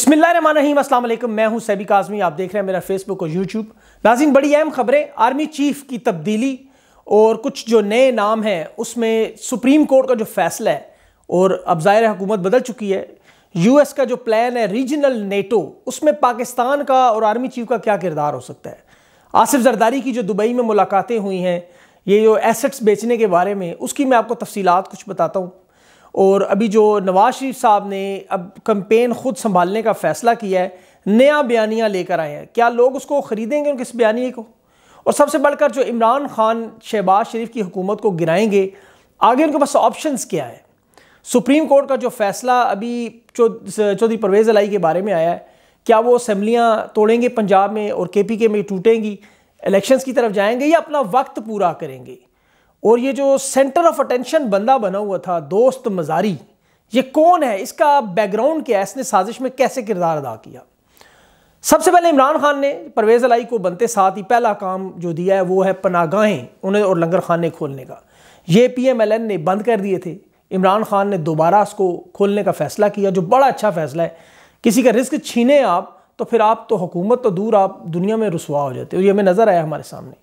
बिस्मिल्लाम असलम मैं हूं सैबी काजमी आप देख रहे हैं मेरा फेसबुक और यूट्यूब नाजिन बड़ी अहम खबरें आर्मी चीफ की तब्दीली और कुछ जो नए नाम हैं उसमें सुप्रीम कोर्ट का जो फैसला है और अब ज़ाहिर हुकूमत बदल चुकी है यूएस का जो प्लान है रीजनल नेटो उसमें पाकिस्तान का और आर्मी चीफ का क्या किरदार हो सकता है आसिफ जरदारी की जो दुबई में मुलाकातें हुई हैं ये जो एसेट्स बेचने के बारे में उसकी मैं आपको तफसीत कुछ बताता हूँ और अभी जो नवाज शरीफ साहब ने अब कंपेन खुद संभालने का फैसला किया है नया बयानिया लेकर आए हैं क्या लोग उसको ख़रीदेंगे उनके इस बयानिए को और सबसे बढ़कर जो इमरान खान शहबाज शरीफ की हुकूमत को गिराएंगे आगे उनके पास ऑप्शन क्या है सुप्रीम कोर्ट का जो फैसला अभी चौधरी परवेज़ अलाई के बारे में आया है क्या वो असम्बलियाँ तोड़ेंगे पंजाब में और के पी के में टूटेंगी इलेक्शंस की तरफ जाएंगे या अपना वक्त पूरा करेंगे और ये जो सेंटर ऑफ अटेंशन बंदा बना हुआ था दोस्त मजारी ये कौन है इसका बैकग्राउंड क्या है इसने साजिश में कैसे किरदार अदा किया सबसे पहले इमरान खान ने परवेज़ अलाई को बनते साथ ही पहला काम जो दिया है वो है पनागाहें उन्हें और लंगर खाने खोलने का ये पीएमएलएन ने बंद कर दिए थे इमरान खान ने दोबारा उसको खोलने का फैसला किया जो बड़ा अच्छा फैसला है किसी का रिस्क छीने आप तो फिर आप तो हुकूमत तो दूर आप दुनिया में रसुआ हो जाते हो ये हमें नज़र आया हमारे सामने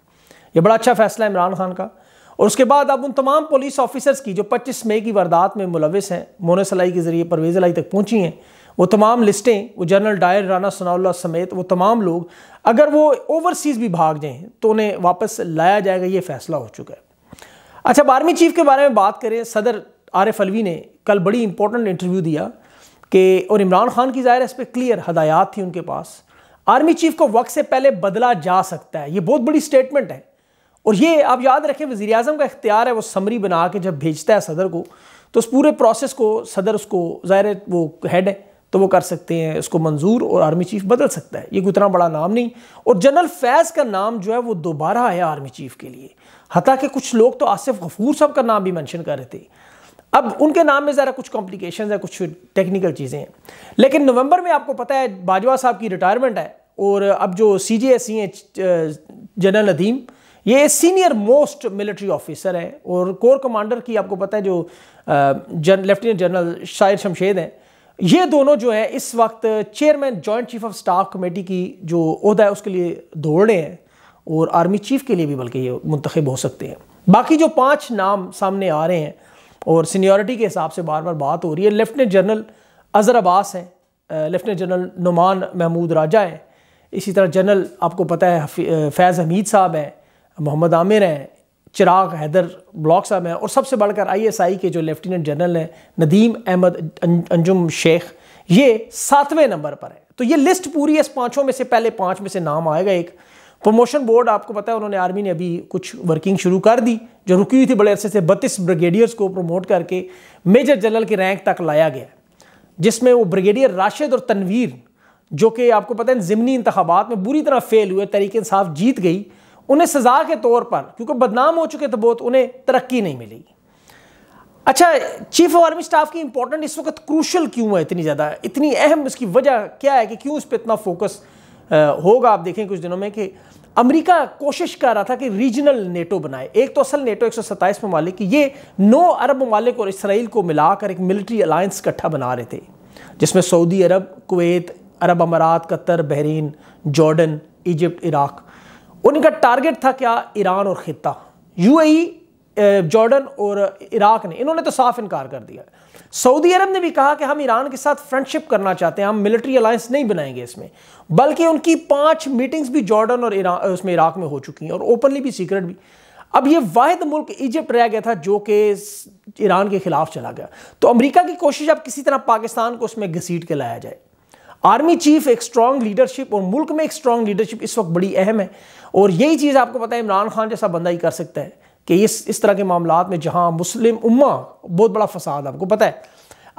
ये बड़ा अच्छा फैसला है इमरान खान का और उसके बाद अब उन तमाम पुलिस ऑफिसर्स की जो 25 मई की वारदात में मुलविस हैं मोनस सलाई के ज़रिए परवेज़ अलाई तक पहुँची हैं वो तमाम लिस्टें वो जनरल डायर राना सनाउल्ला समेत वो तमाम लोग अगर वो ओवरसीज़ भी भाग जाएँ तो उन्हें वापस लाया जाएगा ये फैसला हो चुका है अच्छा आर्मी चीफ के बारे में बात करें सदर एफ अलवी ने कल बड़ी इंपॉर्टेंट इंटरव्यू दिया कि और इमरान खान की ज़ाहिर इस पर क्लियर हदायत थी उनके पास आर्मी चीफ को वक्त से पहले बदला जा सकता है ये बहुत बड़ी स्टेटमेंट है और ये आप याद रखें वज़ी अजम का इख्तियार है वो समरी बना के जब भेजता है सदर को तो उस पूरे प्रोसेस को सदर उसको ज़ाहिर वो हेड है तो वो कर सकते हैं उसको मंजूर और आर्मी चीफ बदल सकता है ये कोई इतना बड़ा नाम नहीं और जनरल फैज़ का नाम जो है वो दोबारा आया आर्मी चीफ के लिए हत्या कुछ लोग तो आसिफ गफूर साहब का नाम भी मैंशन कर रहे थे अब उनके नाम में ज़रा कुछ कॉम्प्लिकेशन है कुछ टेक्निकल चीज़ें हैं लेकिन नवंबर में आपको पता है बाजवा साहब की रिटायरमेंट है और अब जो सी जे एस सी हैं जनरल नदीम ये सीनियर मोस्ट मिलिट्री ऑफिसर है और कोर कमांडर की आपको पता है जो जन लेफ्टिनेंट जनरल शायर शमशेद हैं ये दोनों जो है इस वक्त chairman joint chief of staff committee की जो अहदा है उसके लिए दौड़ रहे हैं और आर्मी चीफ के लिए भी बल्कि ये मुंतखब हो सकते हैं बाकी जो पाँच नाम सामने आ रहे हैं और सीनियरिटी के हिसाब से बार बार बात हो रही है लेफ्टिनेंट जनरल अज़र अब्बास हैं लेफ्टिनेंट जनरल नुमान महमूद राजा हैं इसी तरह जनरल आपको पता है फैज़ हमीद साहब हैं मोहम्मद आमिर हैं चिराग हैदर ब्लॉक साहब हैं और सबसे बढ़कर आईएसआई के जो लेफ्टिनेंट जनरल हैं नदीम अहमद अं-, अंजुम शेख ये सातवें नंबर पर है तो ये लिस्ट पूरी है इस पाँचों में से पहले पाँच में से नाम आएगा एक प्रमोशन बोर्ड आपको पता है उन्होंने आर्मी ने अभी कुछ वर्किंग शुरू कर दी जो रुकी हुई थी बड़े अरसे से बत्तीस ब्रिगेडियर्स को प्रमोट करके मेजर जनरल के रैंक तक लाया गया जिसमें वो ब्रिगेडियर राशिद और तनवीर जो कि आपको पता है ज़मनी इंतबात में बुरी तरह फेल हुए तरीके साफ जीत गई उन्हें सज़ा के तौर पर क्योंकि बदनाम हो चुके थे बहुत उन्हें तरक्की नहीं मिली अच्छा चीफ ऑफ आर्मी स्टाफ की इंपॉर्टेंट इस वक्त क्रूशल क्यों है इतनी ज़्यादा इतनी अहम इसकी वजह क्या है कि क्यों इस पर इतना फोकस होगा आप देखें कुछ दिनों में कि अमेरिका कोशिश कर रहा था कि रीजनल नेटो बनाए एक तो असल नेटो एक सौ सत्ताईस ममालिक ये नौ अरब ममालिक और इसराइल को मिलाकर एक मिलिट्री अलायंस इकट्ठा बना रहे थे जिसमें सऊदी अरब कुवैत अरब अमारात Qatar Bahrain Jordan Egypt Iraq उनका टारगेट था क्या ईरान और खिता यूएई जॉर्डन और इराक ने इन्होंने तो साफ इनकार कर दिया सऊदी अरब ने भी कहा कि हम ईरान के साथ फ्रेंडशिप करना चाहते हैं हम मिलिट्री अलायंस नहीं बनाएंगे इसमें बल्कि उनकी पांच मीटिंग्स भी जॉर्डन और इरा, उसमें इराक में हो चुकी हैं और ओपनली भी सीक्रेट भी अब ये वाहिद मुल्क इजिप्ट रह गया था जो कि ईरान के खिलाफ चला गया तो अमरीका की कोशिश अब किसी तरह पाकिस्तान को उसमें घसीट के लाया जाए आर्मी चीफ एक स्ट्रांग लीडरशिप और मुल्क में एक स्ट्रांग लीडरशिप इस वक्त बड़ी अहम है और यही चीज़ आपको पता है इमरान खान जैसा बंदा ही कर सकता है कि इस इस तरह के मामला में जहाँ मुस्लिम उम्मा बहुत बड़ा फसाद आपको पता है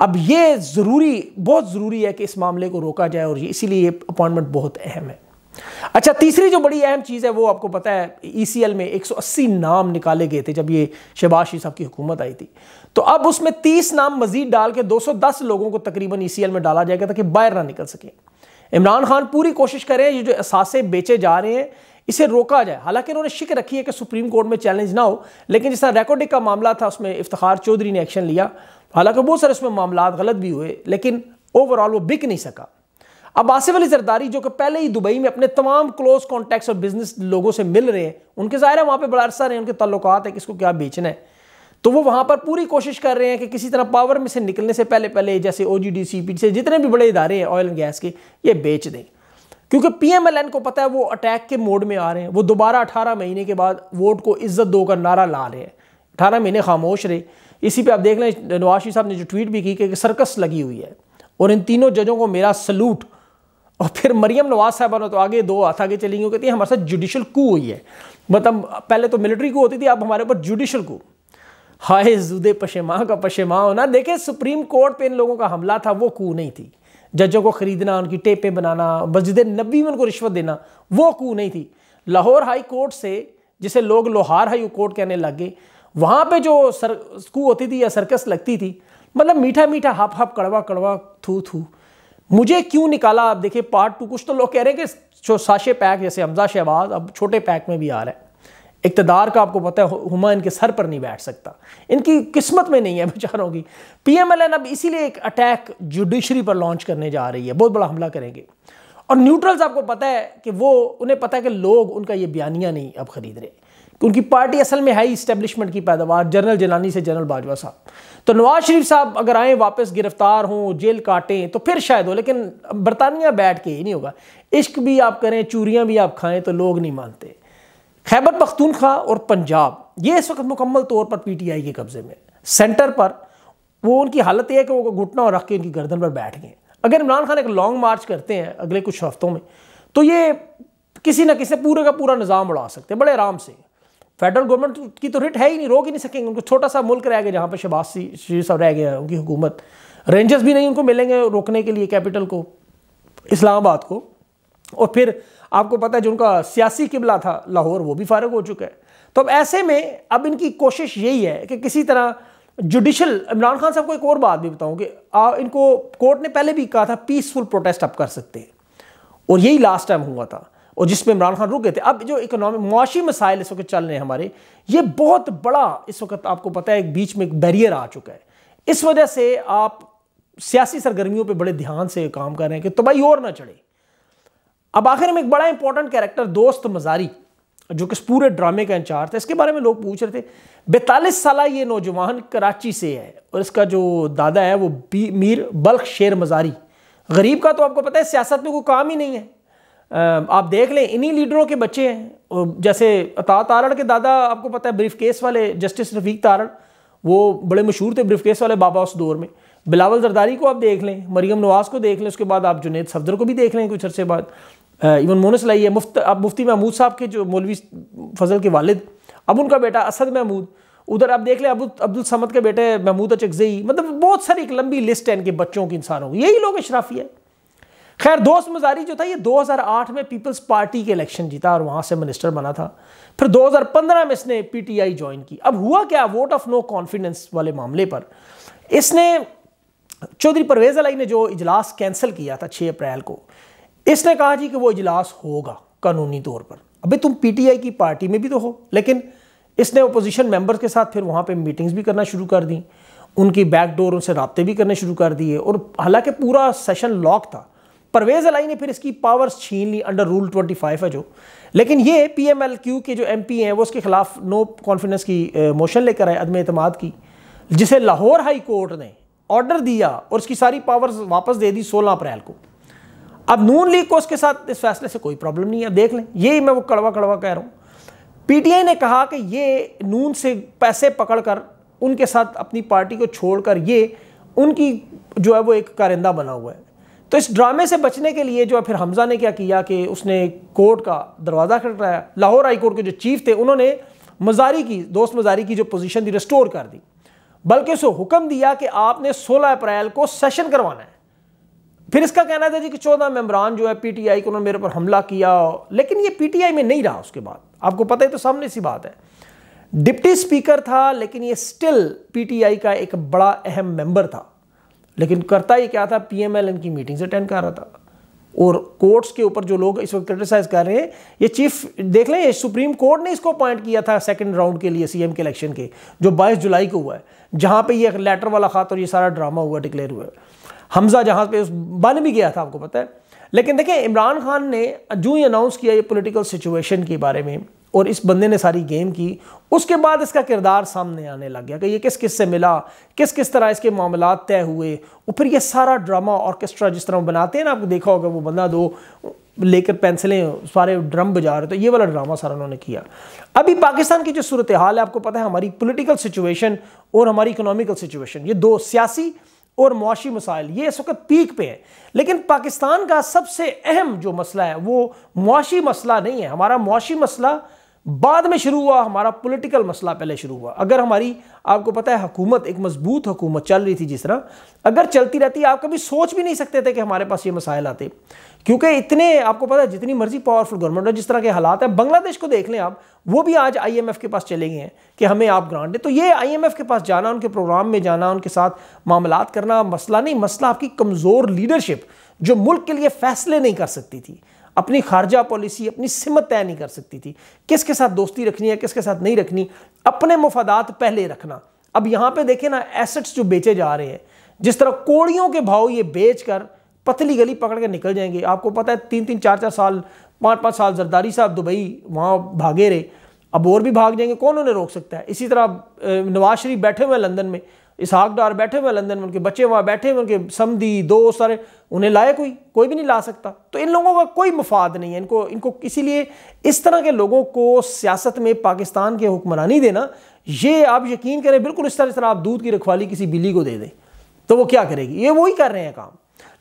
अब ये ज़रूरी बहुत ज़रूरी है कि इस मामले को रोका जाए और इसीलिए ये अपॉइंटमेंट बहुत अहम है अच्छा तीसरी जो बड़ी अहम चीज़ है वो आपको पता है ईसीएल e में 180 नाम निकाले गए थे जब ये शहबाज साहब की हुकूमत आई थी तो अब उसमें 30 नाम मजीद डाल के 210 लोगों को तकरीबन ईसीएल e में डाला जाएगा ताकि बाहर ना निकल सके इमरान खान पूरी कोशिश करें ये जो असासे बेचे जा रहे हैं इसे रोका जाए हालांकि इन्होंने शिक रखी है कि सुप्रीम कोर्ट में चैलेंज ना हो लेकिन जिस तरह रिकॉर्डिक का मामला था उसमें इफ्तार चौधरी ने एक्शन लिया हालांकि बहुत सारे उसमें मामला गलत भी हुए लेकिन ओवरऑल वो बिक नहीं सका अब आसिफ अली जरदारी जो कि पहले ही दुबई में अपने तमाम क्लोज कॉन्टैक्ट्स और बिजनेस लोगों से मिल रहे हैं उनके ज़ाहिर है वहाँ पर बड़ा अरसा रहे हैं उनके तल्लुकात है किसको क्या बेचना है तो वो वहाँ पर पूरी कोशिश कर रहे हैं कि किसी तरह पावर में से निकलने से पहले पहले जैसे ओ जी डी सी पी से जितने भी बड़े इदारे हैं ऑयल एंड गैस के ये बेच दें क्योंकि पी एम एल एन को पता है वो अटैक के मोड में आ रहे हैं वो दोबारा अठारह महीने के बाद वोट को इज्जत दो कर नारा ला रहे हैं अठारह महीने खामोश रहे इसी पर आप देख लें नवाज साहब ने जो ट्वीट भी की कि सर्कस लगी हुई है और इन तीनों जजों को मेरा सलूट और फिर मरियम नवाज साहबा ने तो आगे दो हाथ आगे चली गई कहती है हमारे साथ जुडिशल कू हुई है मतलब पहले तो मिलिट्री कू होती थी अब हमारे ऊपर जुडिशल कू हाय जुदे पशेमा का पशेमा होना देखे सुप्रीम कोर्ट पे इन लोगों का हमला था वो कू नहीं थी जजों को खरीदना उनकी टेपें बनाना मस्जिद नबी में उनको रिश्वत देना वो कू नहीं थी लाहौर हाई कोर्ट से जिसे लोग लोहार हाई कोर्ट कहने लग गए वहाँ पे जो सर कू होती थी या सर्कस लगती थी मतलब मीठा मीठा हप हप कड़वा कड़वा थू थू मुझे क्यों निकाला आप देखिए पार्ट टू कुछ तो लोग कह रहे हैं कि जो साशे पैक जैसे हमजा शहबाज अब छोटे पैक में भी आ रहा है इकतदार का आपको पता है हुमा इनके सर पर नहीं बैठ सकता इनकी किस्मत में नहीं है बेचारों की पी एम एल एन अब इसीलिए एक अटैक जुडिशरी पर लॉन्च करने जा रही है बहुत बड़ा हमला करेंगे और न्यूट्रल्स आपको पता है कि वो उन्हें पता है कि लोग उनका ये बयानिया नहीं अब खरीद रहे उनकी पार्टी असल में है ही इस्टेब्लिशमेंट की पैदावार जनरल जलानी से जनरल बाजवा साहब तो नवाज शरीफ साहब अगर आए वापस गिरफ्तार हों जेल काटें तो फिर शायद हो लेकिन बरतानिया बैठ के ही नहीं होगा इश्क भी आप करें चूरियाँ भी आप खाएं तो लोग नहीं मानते खैबर पख्तूनख्वा और पंजाब ये इस वक्त मुकम्मल तौर पर पी टी आई के कब्ज़े में सेंटर पर वो उनकी हालत यह है कि वो घुटना और रख के उनकी गर्दन पर बैठ गए अगर इमरान खान एक लॉन्ग मार्च करते हैं अगले कुछ हफ्तों में तो ये किसी ना किसी पूरे का पूरा निज़ाम उड़ा सकते हैं बड़े आराम से फेडरल गवर्नमेंट तो- की तो रिट है ही नहीं रोक ही नहीं सकेंगे उनको छोटा सा मुल्क रह गया जहाँ पर शबाज शरीफ साहब रह गया उनकी हुकूमत रेंजर्स भी नहीं उनको मिलेंगे रोकने के लिए कैपिटल को इस्लामाबाद को और फिर आपको पता है जो उनका सियासी किबला था लाहौर वो भी फारग हो चुका है तो अब ऐसे में अब इनकी कोशिश यही है कि किसी तरह जुडिशल इमरान खान साहब को एक और बात भी बताऊं कि आ, इनको कोर्ट ने पहले भी कहा था पीसफुल प्रोटेस्ट आप कर सकते हैं और यही लास्ट टाइम हुआ था और जिसमें इमरान खान रुक गए थे अब जो इकोनॉमिक मुआशी मसाइल इस वक्त चल रहे हैं हमारे ये बहुत बड़ा इस वक्त आपको पता है एक बीच में एक बैरियर आ चुका है इस वजह से आप सियासी सरगर्मियों पर बड़े ध्यान से काम कर रहे हैं कि तबाही तो और ना चढ़े अब आखिर में एक बड़ा इंपॉर्टेंट कैरेक्टर दोस्त मजारी जो कि पूरे ड्रामे का इंचार्ज था इसके बारे में लोग पूछ रहे थे बैतालीस साल ये नौजवान कराची से है और इसका जो दादा है वो मीर बल्ख शेर मजारी गरीब का तो आपको पता है सियासत में कोई काम ही नहीं है आप देख लें इन्हीं लीडरों के बच्चे हैं जैसे अता तारड़ के दादा आपको पता है ब्रीफ केस वाले जस्टिस रफीक तारड़ वो बड़े मशहूर थे ब्रीफ केस वाले बाबा उस दौर में बिलावल जरदारी को आप देख लें मरीम नवाज़ को देख लें उसके बाद आप जुनेद सफदर को भी देख लें कुछ अरसे बाद इवन मोनस लाई है मुफ्त अब मुफ्ती महमूद साहब के जो मौलवी फजल के वालिद अब उनका बेटा असद महमूद उधर आप देख लें अबू अब्दुल समद के बेटे महमूद अचगजई मतलब बहुत सारी एक लंबी लिस्ट है इनके बच्चों के इंसानों यही लोग अशराफी है खैर दोस्त मजारी जो था ये 2008 में पीपल्स पार्टी के इलेक्शन जीता और वहाँ से मिनिस्टर बना था फिर 2015 में इसने पीटीआई ज्वाइन की अब हुआ क्या वोट ऑफ नो कॉन्फिडेंस वाले मामले पर इसने चौधरी परवेज अलाई ने जो इजलास कैंसिल किया था 6 अप्रैल को इसने कहा जी कि वो इजलास होगा कानूनी तौर पर अभी तुम पीटीआई की पार्टी में भी तो हो लेकिन इसने अपोजिशन मेंबर्स के साथ फिर वहाँ पे मीटिंग्स भी करना शुरू कर दी उनकी बैकडोर उनसे रबते भी करने शुरू कर दिए और हालांकि पूरा सेशन लॉक था परवेज अलाई ने फिर इसकी पावर्स छीन ली अंडर रूल 25 है जो लेकिन ये पीएमएलक्यू के जो एमपी हैं वो उसके खिलाफ नो कॉन्फिडेंस की मोशन लेकर आए अदम अतमाद की जिसे लाहौर हाई कोर्ट ने ऑर्डर दिया और उसकी सारी पावर्स वापस दे दी 16 अप्रैल को अब नून लीग को उसके साथ इस फैसले से कोई प्रॉब्लम नहीं है देख लें यही मैं वो कड़वा कड़वा कह रहा हूँ पीटीआई ने कहा कि ये नून से पैसे पकड़कर उनके साथ अपनी पार्टी को छोड़कर ये उनकी जो है वो एक कारिंदा बना हुआ है तो इस ड्रामे से बचने के लिए जो फिर हमजा ने क्या किया कि उसने कोर्ट का दरवाज़ा खटखटाया लाहौर हाई कोर्ट के जो चीफ थे उन्होंने मजारी की दोस्त मजारी की जो पोजीशन थी रिस्टोर कर दी बल्कि उसको हुक्म दिया कि आपने 16 अप्रैल को सेशन करवाना है फिर इसका कहना था जी कि चौदह मेम्बरान जो है पीटीआई को उन्होंने मेरे पर हमला किया लेकिन ये पीटीआई में नहीं रहा उसके बाद आपको पता ही तो सामने सी बात है डिप्टी स्पीकर था लेकिन ये स्टिल पीटीआई का एक बड़ा अहम मेंबर था लेकिन करता ही क्या था पीएमएलएन की मीटिंग्स अटेंड कर रहा था और कोर्ट्स के ऊपर जो लोग इस वक्त क्रिटिसाइज कर रहे हैं ये चीफ देख लें ये सुप्रीम कोर्ट ने इसको अपॉइंट किया था सेकंड राउंड के लिए सीएम के इलेक्शन के जो 22 जुलाई को हुआ है जहां पे ये लेटर वाला खात और ये सारा ड्रामा हुआ डिक्लेयर हुआ हमजा जहां पे उस बन भी गया था आपको पता है लेकिन देखें इमरान खान ने जूँ ही अनाउंस किया ये पोलिटिकल सिचुएशन के बारे में और इस बंदे ने सारी गेम की उसके बाद इसका किरदार सामने आने लग गया कि ये किस किस से मिला किस किस तरह इसके मामला तय हुए और फिर ये सारा ड्रामा ऑर्केस्ट्रा जिस तरह बनाते हैं ना आपको देखा होगा वो बंदा दो लेकर पेंसिलें सारे ड्रम बजा रहे तो ये वाला ड्रामा सारा उन्होंने किया अभी पाकिस्तान की जो सूरत हाल है आपको पता है हमारी पोलिटिकल सिचुएशन और हमारी इकोनॉमिकल सिचुएशन ये दो सियासी और मुआशी मसाइल ये इस वक्त पीक पे हैं लेकिन पाकिस्तान का सबसे अहम जो मसला है वो मुआशी मसला नहीं है हमारा मुआशी मसला बाद में शुरू हुआ हमारा पॉलिटिकल मसला पहले शुरू हुआ अगर हमारी आपको पता है हुकूमत एक मजबूत हुकूमत चल रही थी जिस तरह अगर चलती रहती आप कभी सोच भी नहीं सकते थे कि हमारे पास ये मसाइल आते क्योंकि इतने आपको पता है जितनी मर्जी पावरफुल गवर्नमेंट है जिस तरह के हालात है बांग्लादेश को देख लें आप वो भी आज आईएमएफ के पास चले गए हैं कि हमें आप ग्रांट दें तो ये आईएमएफ के पास जाना उनके प्रोग्राम में जाना उनके साथ मामला करना मसला नहीं मसला आपकी कमज़ोर लीडरशिप जो मुल्क के लिए फैसले नहीं कर सकती थी अपनी खारजा पॉलिसी अपनी सिमत तय नहीं कर सकती थी किसके साथ दोस्ती रखनी है किसके साथ नहीं रखनी अपने मुफादात पहले रखना अब यहाँ पे देखें ना एसेट्स जो बेचे जा रहे हैं जिस तरह कोड़ियों के भाव ये बेच कर पतली गली पकड़ के निकल जाएंगे आपको पता है तीन तीन चार चार साल पाँच पाँच साल जरदारी साहब दुबई वहाँ भागे रहे अब और भी भाग जाएंगे कौन उन्हें रोक सकता है इसी तरह नवाज शरीफ बैठे हुए हैं लंदन में डार बैठे हुए लंदन में उनके बच्चे वहाँ बैठे हुए उनके समी दो सारे उन्हें लाए कोई कोई भी नहीं ला सकता तो इन लोगों का कोई मफाद नहीं है इनको इनको इसीलिए इस तरह के लोगों को सियासत में पाकिस्तान के हुक्मरानी देना ये आप यकीन करें बिल्कुल इस तरह इस तरह आप दूध की रखवाली किसी बिल्ली को दे दें तो वो क्या करेगी ये वही कर रहे हैं काम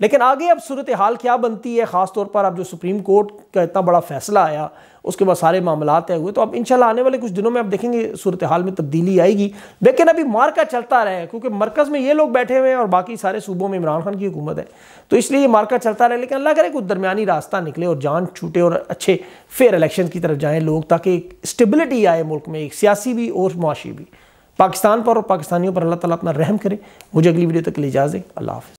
लेकिन आगे अब सूरत हाल क्या बनती है खास तौर पर अब जो सुप्रीम कोर्ट का इतना बड़ा फैसला आया उसके बाद सारे मामला तय हुए तो अब इंशाल्लाह आने वाले कुछ दिनों में आप देखेंगे सूरत हाल में तब्दीली आएगी लेकिन अभी मार का चलता रहे क्योंकि मरकज़ में ये लोग बैठे हुए हैं और बाकी सारे सूबों में इमरान खान की हुकूमत है तो इसलिए ये मार्का चलता रहे लेकिन अल्लाह करे कुछ दरमियानी रास्ता निकले और जान छूटे और अच्छे फेयर इलेक्शन की तरफ जाएँ लोग ताकि स्टेबिलिटी आए मुल्क में एक सियासी भी और मुआशी भी पाकिस्तान पर और पाकिस्तानियों पर अल्लाह ताला अपना रहम करे मुझे अगली वीडियो तक ले जाए अल्लाह हाफ़